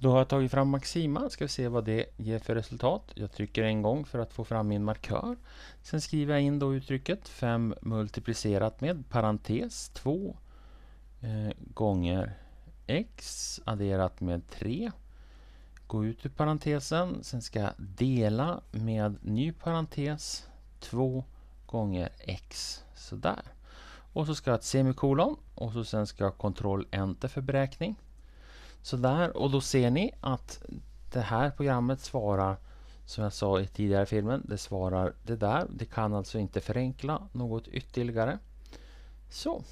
Då har jag tagit fram Maxima, ska vi se vad det ger för resultat. Jag trycker en gång för att få fram min markör. Sen skriver jag in då uttrycket 5 multiplicerat med parentes 2 eh, gånger x adderat med 3. Gå ut ur parentesen, sen ska jag dela med ny parentes 2 gånger x. Sådär. Och så ska jag ha ett semikolon och så sen ska jag kontroll enter för beräkning. Sådär, och då ser ni att det här programmet svarar som jag sa i tidigare filmen, det svarar det där. Det kan alltså inte förenkla något ytterligare. Så.